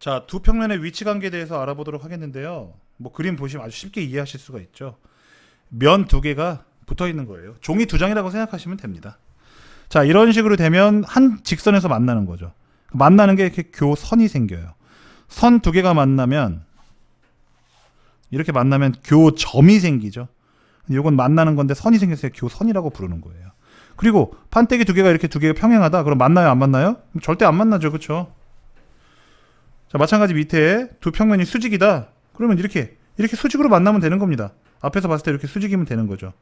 자, 두 평면의 위치 관계에 대해서 알아보도록 하겠는데요. 뭐 그림 보시면 아주 쉽게 이해하실 수가 있죠. 면 두 개가 붙어 있는 거예요. 종이 두 장이라고 생각하시면 됩니다. 자, 이런 식으로 되면 한 직선에서 만나는 거죠. 만나는 게 이렇게 교선이 생겨요. 선 두 개가 만나면 이렇게 만나면 교점이 생기죠. 이건 만나는 건데 선이 생겼어요. 교선이라고 부르는 거예요. 그리고 판때기 두 개가 이렇게 두 개가 평행하다. 그럼 만나요, 안 만나요? 절대 안 만나죠, 그렇죠? 자, 마찬가지 밑에 두 평면이 수직이다. 그러면 이렇게, 이렇게 수직으로 만나면 되는 겁니다. 앞에서 봤을 때 이렇게 수직이면 되는 거죠.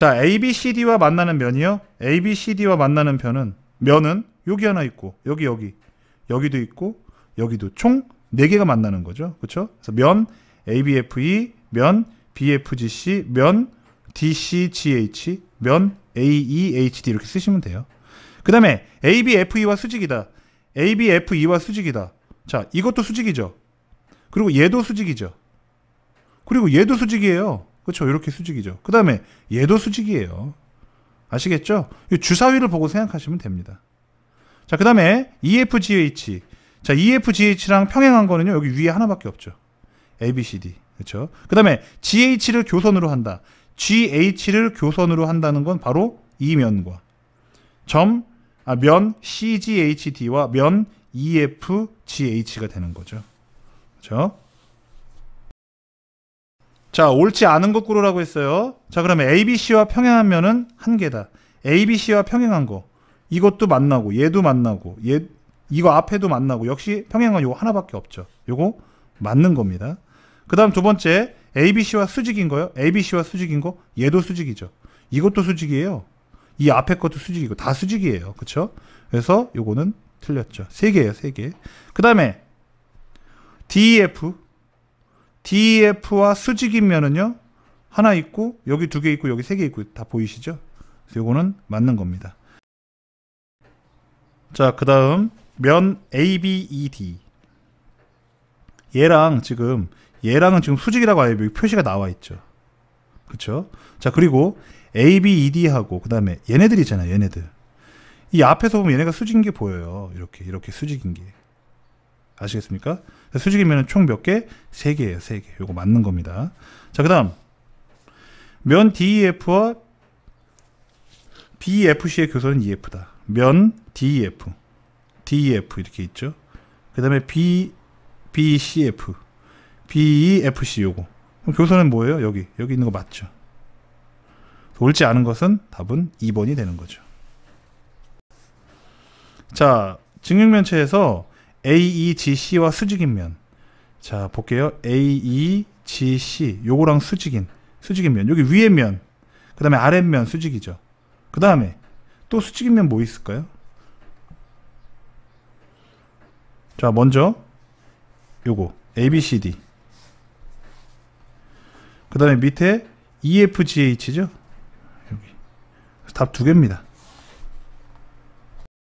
자, ABCD와 만나는 면이요. ABCD와 만나는 편은 면은 여기 하나 있고, 여기, 여기, 여기도 있고, 여기도 총 4개가 만나는 거죠. 그쵸? 그래서 면 ABFE, 면 BFGC, 면 DCGH, 면 AEHD 이렇게 쓰시면 돼요. 그 다음에 ABFE와 수직이다. ABFE와 수직이다. 자, 이것도 수직이죠. 그리고 얘도 수직이죠. 그리고 얘도 수직이에요. 그렇죠. 이렇게 수직이죠. 그 다음에 얘도 수직이에요. 아시겠죠? 주사위를 보고 생각하시면 됩니다. 자, 그 다음에 EFGH. 자, EFGH랑 평행한 거는요, 여기 위에 하나밖에 없죠. ABCD. 그렇죠? 그 다음에 GH를 교선으로 한다. GH를 교선으로 한다는 건 바로 이면과 점, 아, 면 CGHD와 면 EFGH가 되는 거죠. 그죠? 자, 옳지 않은 것 구로라고 했어요. 자, 그러면 ABC와 평행한 면은 한 개다. ABC와 평행한 거. 이것도 만나고, 얘도 만나고, 얘, 이거 앞에도 만나고, 역시 평행한 요거 하나밖에 없죠. 요거 맞는 겁니다. 그 다음 두 번째, ABC와 수직인 거요. ABC와 수직인 거. 얘도 수직이죠. 이것도 수직이에요. 이 앞에 것도 수직이고 다 수직이에요. 그쵸? 그래서 요거는 틀렸죠. 세개에요세 개. 그 다음에 DEF. DEF와 수직이면은요, 하나 있고, 여기 두 개 있고, 여기 세 개 있고, 다 보이시죠? 그래서 요거는 맞는 겁니다. 자, 그 다음, 면 ABED. 얘랑 지금, 얘랑은 지금 수직이라고 아예 표시가 나와 있죠. 그렇죠? 자 그리고 A, B, E, D하고 그 다음에 얘네들 있잖아요. 얘네들 이 앞에서 보면 얘네가 수직인 게 보여요. 이렇게 이렇게 수직인 게 아시겠습니까? 수직이면 총몇 개? 세 개예요. 세 개. 요거 맞는 겁니다. 자 그다음 면 DEF와 b e, f c 의 교선은 EF다. 면 DEF, DEF 이렇게 있죠. 그 다음에 B, BCF, BEFC 요거. 교선은 뭐예요? 여기. 여기 있는 거 맞죠? 옳지 않은 것은 답은 2번이 되는 거죠. 자, 직육면체에서 AEGC와 수직인면. 자, 볼게요. AEGC. 요거랑 수직인. 수직인면. 여기 위에 면. 그 다음에 아래 면 수직이죠. 그 다음에 또 수직인면 뭐 있을까요? 자, 먼저 요거 ABCD. 그 다음에 밑에 EFGH죠. 여기. 답 두 개입니다.